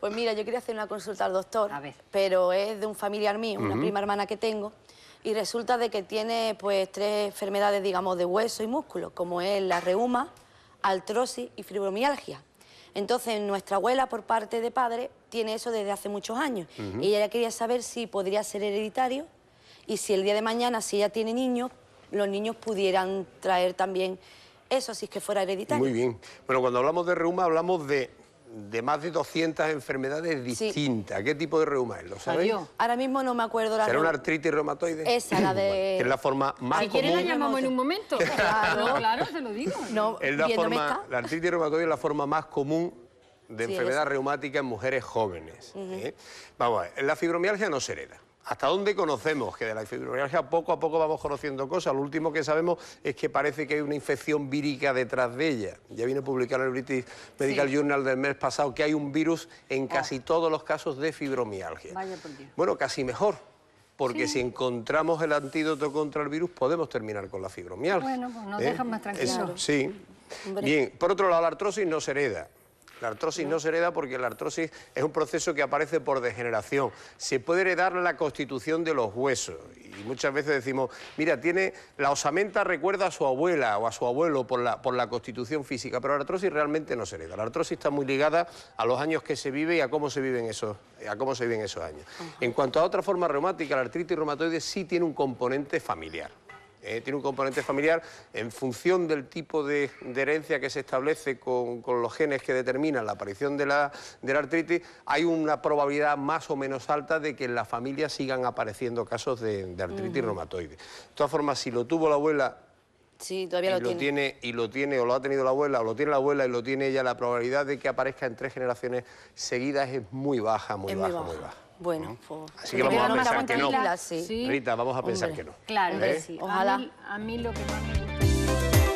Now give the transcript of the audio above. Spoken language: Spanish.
Pues mira, yo quería hacer una consulta al doctor, pero es de un familiar mío, una prima hermana que tengo, y resulta de que tiene pues tres enfermedades, digamos, de hueso y músculo, como es la reuma, artrosis y fibromialgia. Entonces, nuestra abuela, por parte de padre, tiene eso desde hace muchos años. Y ella quería saber si podría ser hereditario y si el día de mañana, si ella tiene niños, los niños pudieran traer también eso, si es que fuera hereditario. Muy bien. Bueno, cuando hablamos de reuma, hablamos de de más de 200 enfermedades distintas. ¿Qué tipo de reuma es? ¿Lo Ahora mismo no me acuerdo la ¿Será una artritis reumatoide? Esa, la de... es la forma más común... la llamamos en un momento. Claro, claro, se lo digo. No, es la, la artritis reumatoide es la forma más común de enfermedad reumática en mujeres jóvenes. ¿eh? Vamos a ver, la fibromialgia no se hereda hasta dónde conocemos que de la fibromialgia poco a poco vamos conociendo cosas. Lo último que sabemos es que parece que hay una infección vírica detrás de ella. Ya viene publicado en el British Medical Journal del mes pasado que hay un virus en ah. casi todos los casos de fibromialgia. Vaya por Bueno, casi mejor. Porque si encontramos el antídoto contra el virus, podemos terminar con la fibromialgia. Bueno, pues nos ¿Eh? dejan más tranquilos. Sí. Bien, por otro lado, la artrosis no se hereda. La artrosis no se hereda porque la artrosis es un proceso que aparece por degeneración. Se puede heredar la constitución de los huesos. Y muchas veces decimos, mira, tiene la osamenta recuerda a su abuela o a su abuelo por la, constitución física, pero la artrosis realmente no se hereda. La artrosis está muy ligada a los años que se vive y a cómo se viven a cómo se viven esos años. En cuanto a otra forma reumática, la artritis reumatoide sí tiene un componente familiar. Eh, tiene un componente familiar en función del tipo de, herencia que se establece con, los genes que determinan la aparición de la, artritis, hay una probabilidad más o menos alta de que en la familia sigan apareciendo casos de, artritis reumatoide. De todas formas, si lo tuvo la abuela lo, y lo tiene. Y lo tiene, o lo ha tenido la abuela, o lo tiene la abuela y lo tiene ella, la probabilidad de que aparezca en tres generaciones seguidas es muy baja, muy baja, muy baja. Bueno, pues, Así que vamos a pensar que no. Sí. Rita, vamos a pensar que no. Claro ¿Eh? sí. Ojalá. A mí, lo que más me gusta...